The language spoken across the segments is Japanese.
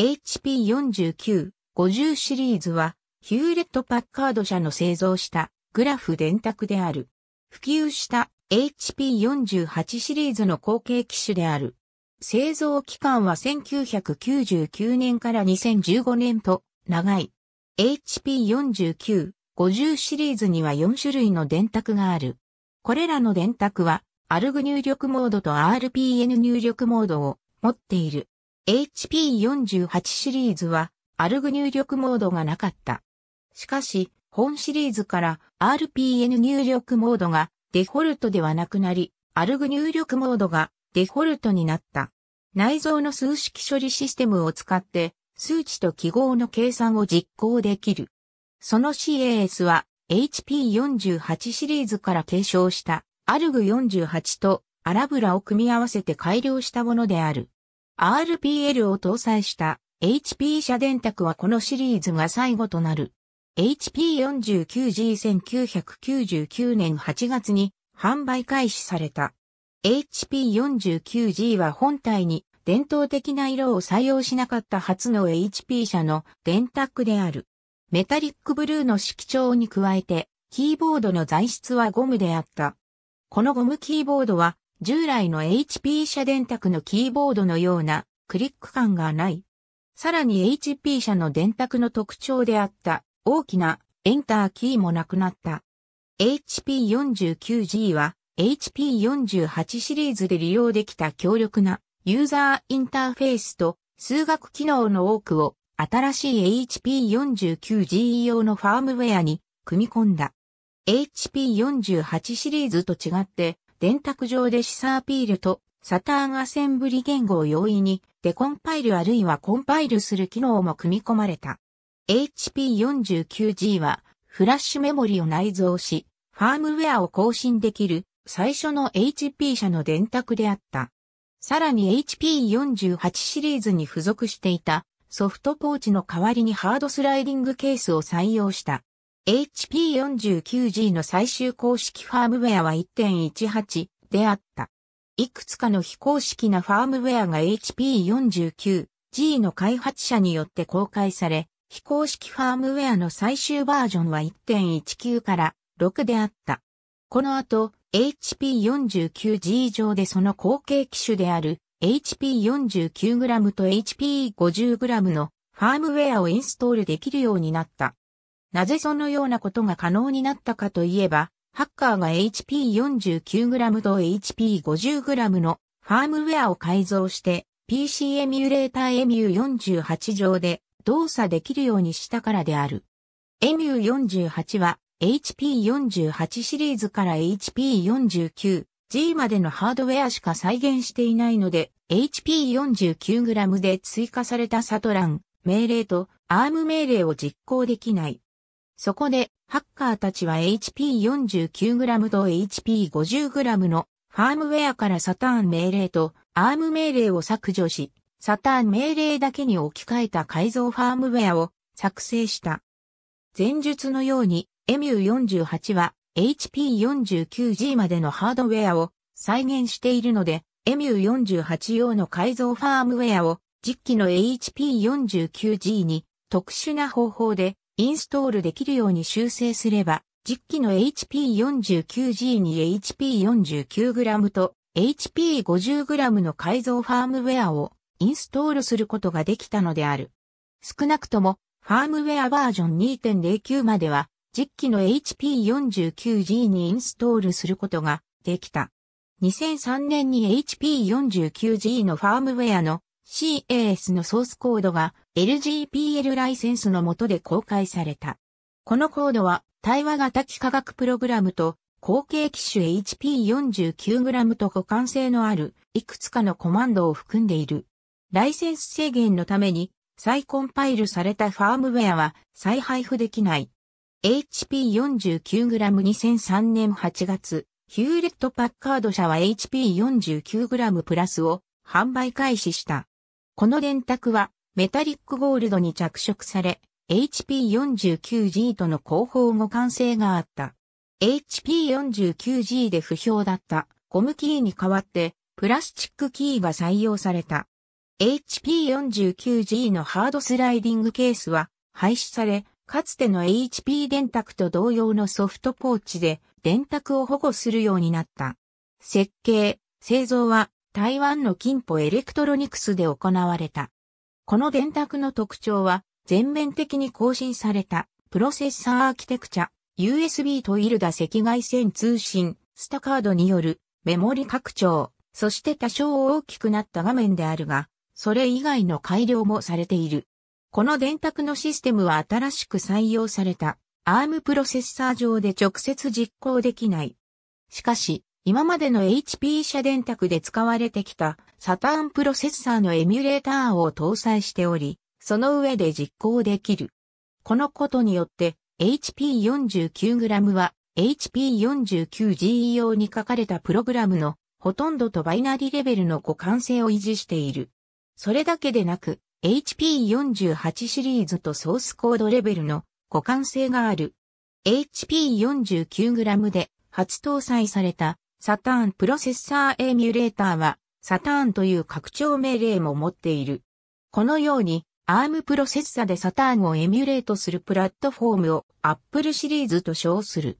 HP49-50 シリーズはヒューレット・パッカード社の製造したグラフ電卓である。普及した HP48 シリーズの後継機種である。製造期間は1999年から2015年と長い。HP49-50 シリーズには4種類の電卓がある。これらの電卓は、アルグ入力モードと RPN 入力モードを持っている。HP48 シリーズは、アルグ入力モードがなかった。しかし、本シリーズから RPN 入力モードがデフォルトではなくなり、アルグ入力モードがデフォルトになった。内蔵の数式処理システムを使って数値と記号の計算を実行できる。その CAS は HP48 シリーズから継承したアルグ48とアラブラを組み合わせて改良したものである。RPL を搭載した HP 車電卓はこのシリーズが最後となる。HP49G1999 年8月に販売開始された。HP49G は本体に伝統的な色を採用しなかった初の HP 社の電卓である。メタリックブルーの色調に加えて、キーボードの材質はゴムであった。このゴムキーボードは従来の HP 社電卓のキーボードのようなクリック感がない。さらに HP 社の電卓の特徴であった大きなエンターキーもなくなった。HP49G は HP48 シリーズで利用できた強力なユーザーインターフェースと数学機能の多くを新しい HP49G 用のファームウェアに組み込んだ。HP48 シリーズと違って電卓上でシサアピールとサターンアセンブリ言語を容易にデコンパイルあるいはコンパイルする機能も組み込まれた。HP49G はフラッシュメモリを内蔵し、ファームウェアを更新できる最初の HP 社の電卓であった。さらに HP48 シリーズに付属していたソフトポーチの代わりにハードスライディングケースを採用した。HP49G の最終公式ファームウェアは1.18であった。いくつかの非公式なファームウェアが HP49G の開発者によって公開され、非公式ファームウェアの最終バージョンは1.19から6であった。この後、HP49G 上でその後継機種である HP49g と HP50g のファームウェアをインストールできるようになった。なぜそのようなことが可能になったかといえば、ハッカーが HP49g と HP50g のファームウェアを改造して PC エミュレーター MU48 上で動作できるようにしたからである。MU48 は HP48 シリーズから HP49G までのハードウェアしか再現していないので HP49g で追加されたサトラン命令とアーム命令を実行できない。そこで、ハッカーたちは HP49g と HP50g のファームウェアからサターン命令とアーム命令を削除し、サターン命令だけに置き換えた改造ファームウェアを作成した。前述のように、MU48 は HP49G までのハードウェアを再現しているので、MU48 用の改造ファームウェアを実機の HP49G に特殊な方法でインストールできるように修正すれば、実機の HP49G に HP49g と HP50g の改造ファームウェアをインストールすることができたのである。少なくとも、ファームウェアバージョン2.09までは、実機の HP49G にインストールすることができた。2003年に HP49G のファームウェアの CAS のソースコードが LGPL ライセンスの下で公開された。このコードは対話型機化学プログラムと後継機種 HP49g と互換性のあるいくつかのコマンドを含んでいる。ライセンス制限のために再コンパイルされたファームウェアは再配布できない。HP49g2003 年8月、ヒューレット・パッカード社は HP49g プラスを販売開始した。この電卓はメタリックゴールドに着色され、HP49G との後方互換性があった。HP49G で不評だったゴムキーに代わってプラスチックキーが採用された。HP49G のハードスライディングケースは廃止され、かつての HP 電卓と同様のソフトポーチで電卓を保護するようになった。設計、製造は台湾の金歩エレクトロニクスで行われた。この電卓の特徴は、全面的に更新された、プロセッサーアーキテクチャ、USB とイルダ赤外線通信、スタカードによるメモリ拡張、そして多少大きくなった画面であるが、それ以外の改良もされている。この電卓のシステムは新しく採用された ARM プロセッサー上で直接実行できない。しかし、今までの HP 社電卓で使われてきたサターンプロセッサーのエミュレーターを搭載しており、その上で実行できる。このことによって HP49g は HP49GE 用に書かれたプログラムのほとんどとバイナリレベルの互換性を維持している。それだけでなく HP48 シリーズとソースコードレベルの互換性がある。HP49g で初搭載されたサターンプロセッサーエミュレーターは、サターンという拡張命令も持っている。このように、ARM プロセッサでサターンをエミュレートするプラットフォームを Apple シリーズと称する。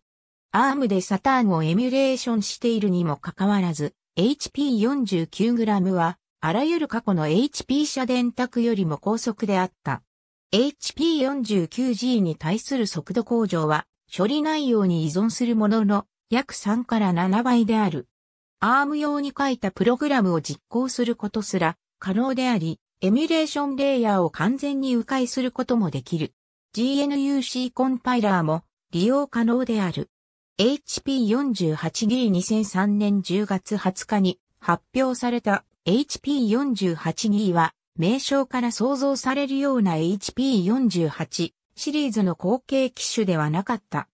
ARM でサターンをエミュレーションしているにもかかわらず、HP49g は、あらゆる過去の HP 社電卓よりも高速であった。HP49G に対する速度向上は、処理内容に依存するものの、約3から7倍である。アーム用に書いたプログラムを実行することすら可能であり、エミュレーションレイヤーを完全に迂回することもできる。GNUC コンパイラーも利用可能である。HP48D2003 年10月20日に発表された HP48D は名称から想像されるような HP48 シリーズの後継機種ではなかった。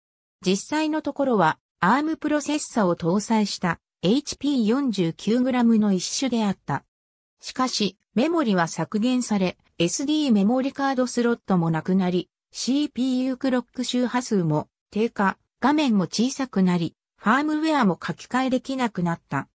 実際のところはアームプロセッサを搭載した HP49g の一種であった。しかし、メモリは削減され、SD メモリカードスロットもなくなり、CPU クロック周波数も低下、画面も小さくなり、ファームウェアも書き換えできなくなった。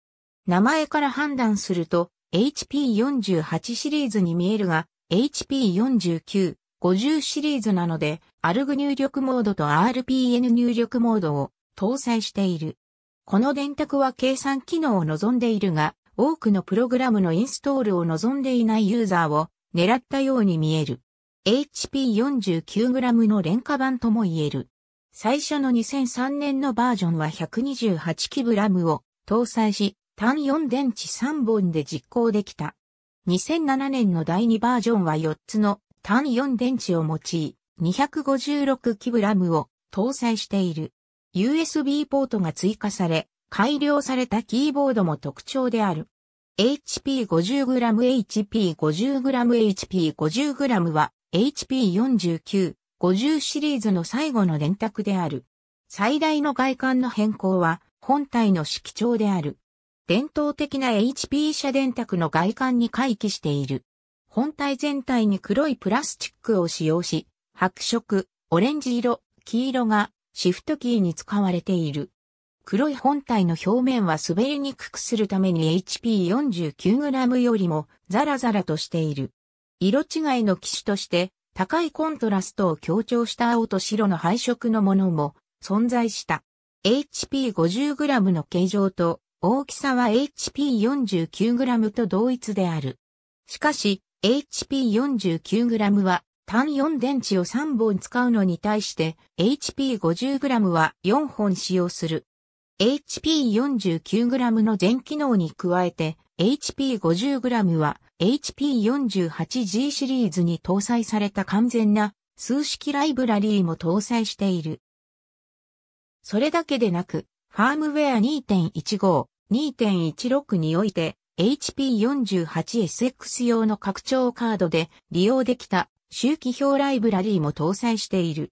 名前から判断すると、HP48 シリーズに見えるが、HP49、50シリーズなので、ARG 入力モードと RPN 入力モードを搭載している。この電卓は計算機能を望んでいるが、多くのプログラムのインストールを望んでいないユーザーを狙ったように見える。HP49g の廉価版とも言える。最初の2003年のバージョンは 128kg を搭載し、単4電池3本で実行できた。2007年の第2バージョンは4つの単4電池を用い、256kg を搭載している。USB ポートが追加され、改良されたキーボードも特徴である。HP50g、HP50g、HP50g は HP49、50シリーズの最後の電卓である。最大の外観の変更は本体の色調である。伝統的な HP 社電卓の外観に回帰している。本体全体に黒いプラスチックを使用し、白色、オレンジ色、黄色がシフトキーに使われている。黒い本体の表面は滑りにくくするために HP49g よりもザラザラとしている。色違いの機種として高いコントラストを強調した青と白の配色のものも存在した。HP50g の形状と大きさは HP49g と同一である。しかし HP49g は単4電池を3本使うのに対して HP50g は4本使用する。HP49g の全機能に加えて HP50g は HP48G シリーズに搭載された完全な数式ライブラリーも搭載している。それだけでなく、ファームウェア2.15、2.16において HP48SX 用の拡張カードで利用できた周期表ライブラリーも搭載している。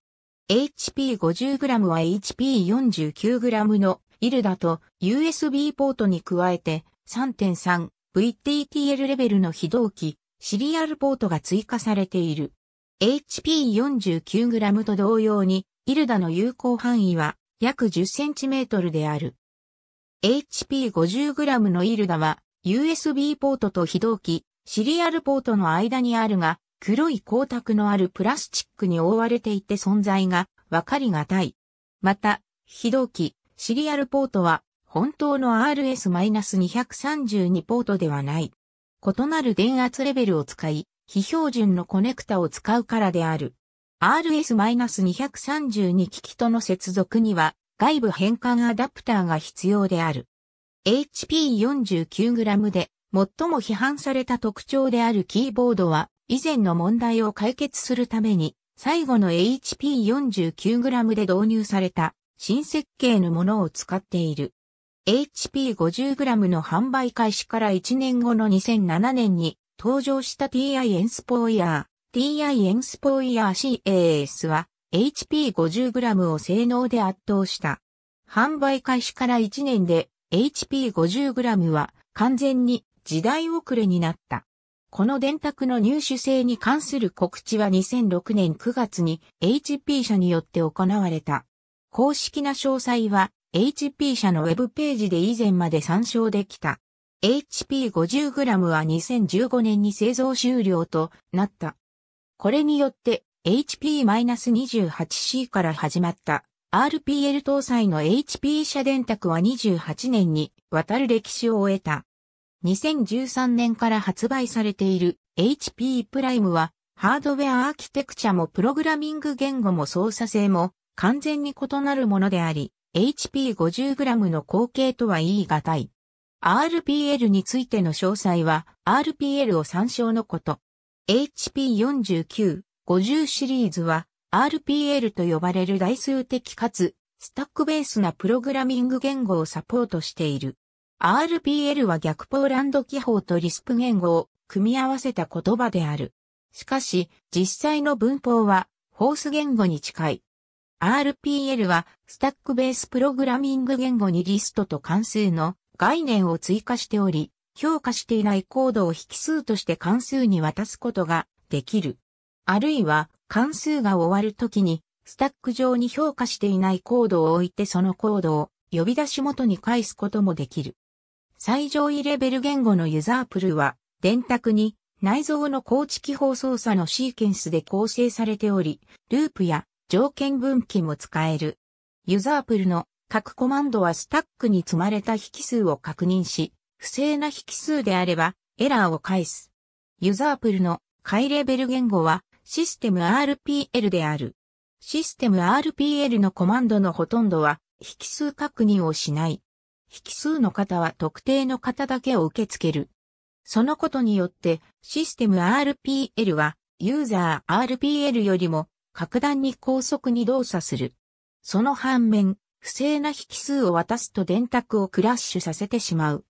HP50g は HP49g のイルダと USB ポートに加えて 3.3VTTL レベルの非同期シリアルポートが追加されている。HP49g と同様にイルダの有効範囲は約 10cm である。HP50g のイルダは USB ポートと非同期シリアルポートの間にあるが黒い光沢のあるプラスチックに覆われていて存在がわかりがたい。また、非同期、シリアルポートは、本当の RS-232 ポートではない。異なる電圧レベルを使い、非標準のコネクタを使うからである。RS-232 機器との接続には外部変換アダプターが必要である。HP49g で最も批判された特徴であるキーボードは以前の問題を解決するために、最後の HP49g で導入された新設計のものを使っている。HP50g の販売開始から1年後の2007年に登場した TI エンスポイヤー。TI エンスポイヤー CAS は HP50g を性能で圧倒した。販売開始から1年で HP50g は完全に時代遅れになった。この電卓の入手性に関する告知は2006年9月に HP 社によって行われた。公式な詳細は HP 社のウェブページで以前まで参照できた。HP50g は2015年に製造終了となった。これによって HP-28C から始まった RPL 搭載の HP 社電卓は28年にわたる歴史を終えた。2013年から発売されている HP プライムは、ハードウェアアーキテクチャもプログラミング言語も操作性も完全に異なるものであり、HP50g の後継とは言い難い。RPL についての詳細は RPL を参照のこと。HP49、50シリーズは RPL と呼ばれる代数的かつスタックベースなプログラミング言語をサポートしている。RPL は逆ポーランド記法とリスプ言語を組み合わせた言葉である。しかし、実際の文法は、ホース言語に近い。RPL は、スタックベースプログラミング言語にリストと関数の概念を追加しており、評価していないコードを引数として関数に渡すことができる。あるいは、関数が終わるときに、スタック上に評価していないコードを置いてそのコードを呼び出し元に返すこともできる。最上位レベル言語のユザープルは、電卓に内蔵の構築法操作のシーケンスで構成されており、ループや条件分岐も使える。ユザープルの各コマンドはスタックに積まれた引数を確認し、不正な引数であればエラーを返す。ユザープルの位レベル言語はシステム RPL である。システム RPL のコマンドのほとんどは引数確認をしない。引数の方は特定の方だけを受け付ける。そのことによってシステム RPL はユーザー RPL よりも格段に高速に動作する。その反面、不正な引数を渡すと電卓をクラッシュさせてしまう。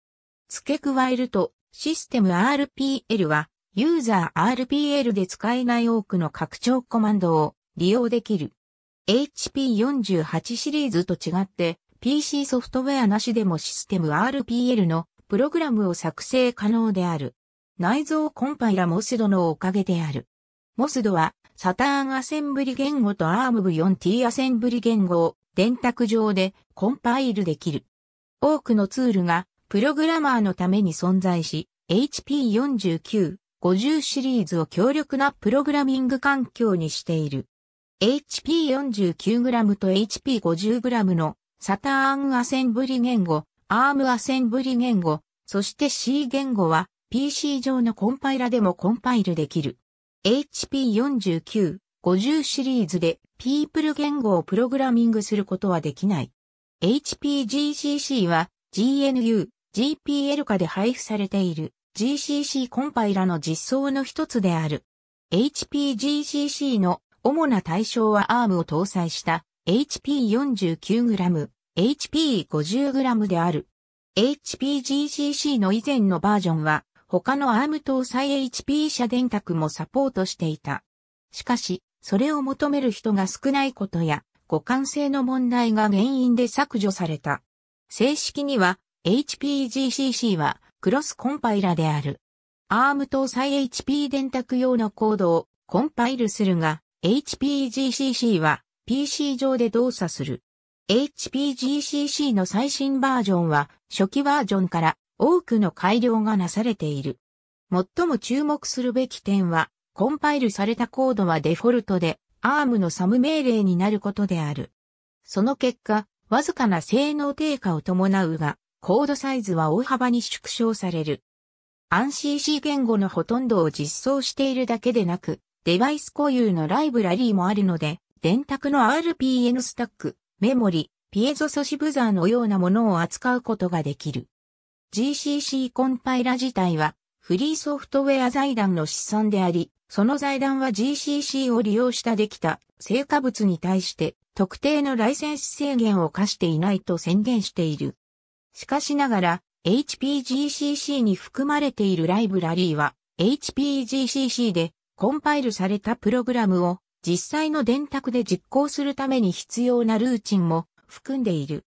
付け加えると、システム RPL は、ユーザー RPL で使えない多くの拡張コマンドを利用できる。HP48 シリーズと違って、PC ソフトウェアなしでもシステム RPL のプログラムを作成可能である。内蔵コンパイラモスドのおかげである。モスドは、サターンアセンブリ言語と ARMv4t アセンブリ言語を電卓上でコンパイルできる。多くのツールがプログラマーのために存在し、HP49、50シリーズを強力なプログラミング環境にしている。HP49g と HP50g のサターンアセンブリ言語、アームアセンブリ言語、そして C 言語は PC 上のコンパイラでもコンパイルできる。HP49、50シリーズで People 言語をプログラミングすることはできない。HPGCC は GNU、GPL 化で配布されている GCC コンパイラの実装の一つである。HPGCC の主な対象は ARM を搭載した HP49g、HP50g である。HPGCC の以前のバージョンは、他の ARM 搭載 HP 社電卓もサポートしていた。しかし、それを求める人が少ないことや、互換性の問題が原因で削除された。正式には、HPGCC はクロスコンパイラである。ARM 搭載 HP 電卓用のコードをコンパイルするが、HPGCC は PC 上で動作する。HPGCC の最新バージョンは初期バージョンから多くの改良がなされている。最も注目するべき点は、コンパイルされたコードはデフォルトで ARM のサム命令になることである。その結果、わずかな性能低下を伴うが、コードサイズは大幅に縮小される。ANCC 言語のほとんどを実装しているだけでなく、デバイス固有のライブラリーもあるので、電卓の RPN スタック、メモリ、ピエゾ素子ブザーのようなものを扱うことができる。GCC コンパイラ自体はフリーソフトウェア財団の資産であり、その財団は GCC を利用したできた成果物に対して特定のライセンス制限を課していないと宣言している。しかしながら HPGCC に含まれているライブラリーは HPGCC でコンパイルされたプログラムを実際の電卓で実行するために必要なルーチンも含んでいる。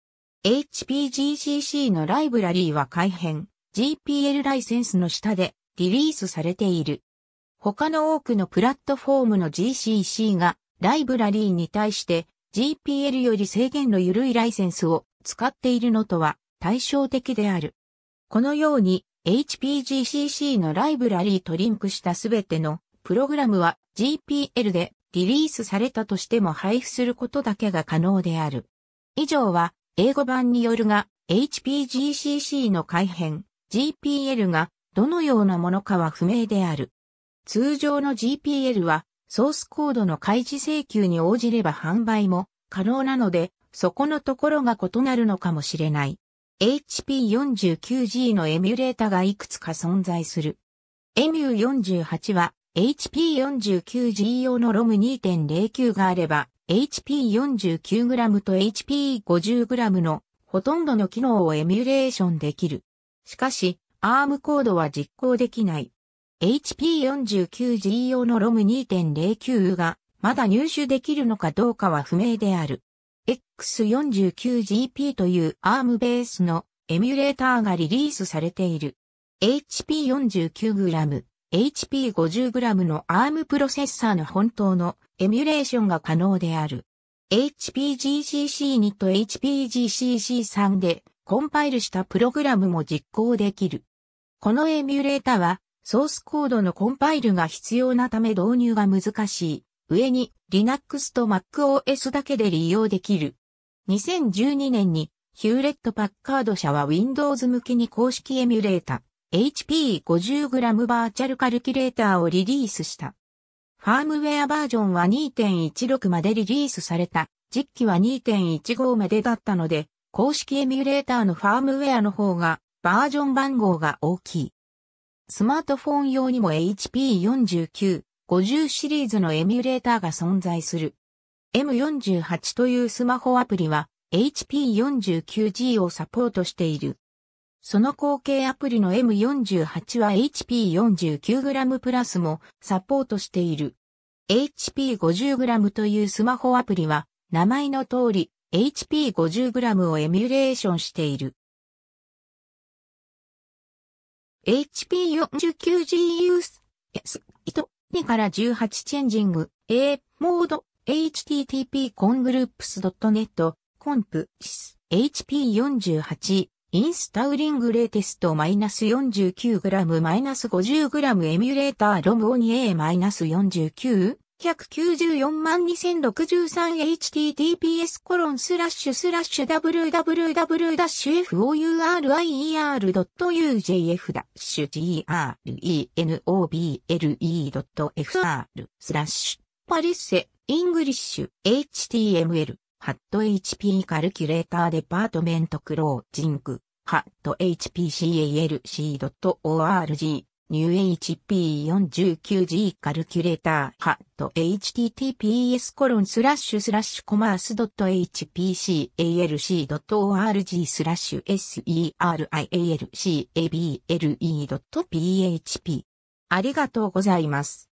HPGCC のライブラリーは改変、GPL ライセンスの下でリリースされている。他の多くのプラットフォームの GCC がライブラリーに対して GPL より制限の緩いライセンスを使っているのとは対照的である。このように HPGCC のライブラリーとリンクしたすべてのプログラムは GPL でリリースされたとしても配布することだけが可能である。以上は、英語版によるが、HPGCC の改変、GPL が、どのようなものかは不明である。通常の GPL は、ソースコードの開示請求に応じれば販売も可能なので、そこのところが異なるのかもしれない。HP49G のエミュレータがいくつか存在する。EMU48 は HP49G 用のロム2.09があれば、HP49g と HP50g のほとんどの機能をエミュレーションできる。しかし、ARM コードは実行できない。HP49G 用のロム2 0 9がまだ入手できるのかどうかは不明である。X49GP という ARM ベースのエミュレーターがリリースされている。HP49g、HP50g の ARM プロセッサーの本当のエミュレーションが可能である。HPGCC2 と HPGCC3 でコンパイルしたプログラムも実行できる。このエミュレータはソースコードのコンパイルが必要なため導入が難しい。上に Linux と MacOS だけで利用できる。2012年にヒューレット・パッカード社は Windows 向けに公式エミュレータ HP50g バーチャルカルキュレーターをリリースした。ファームウェアバージョンは2.16までリリースされた、実機は2.15までだったので、公式エミュレーターのファームウェアの方が、バージョン番号が大きい。スマートフォン用にも HP49、50シリーズのエミュレーターが存在する。M48 というスマホアプリは HP49G をサポートしている。その後継アプリの M48 は HP49g プラスもサポートしている。HP50g というスマホアプリは名前の通り HP50g をエミュレーションしている。HP49GUS、12から18チェンジング、A、モード、h t t p c o n g r o ス p s n e t コンプ p s s hp48、インスタウリングレーテスト -49g-50g エミュレーターロムオニ A-49? 194万 2063https コロンスラッシュスラッシュ www-fourir.ur.ujf grenoble.fr スラッシュパリッセイングリッシュ html ハット HP カルキュレーターデパートメントクロージング、ハット HPCALC.org、ニュー HP49G カルキュレーター、ハット HTTPS コロンスラッシュスラッシュコマース .hpcalc.org スラッシュ serialcable.php。ありがとうございます。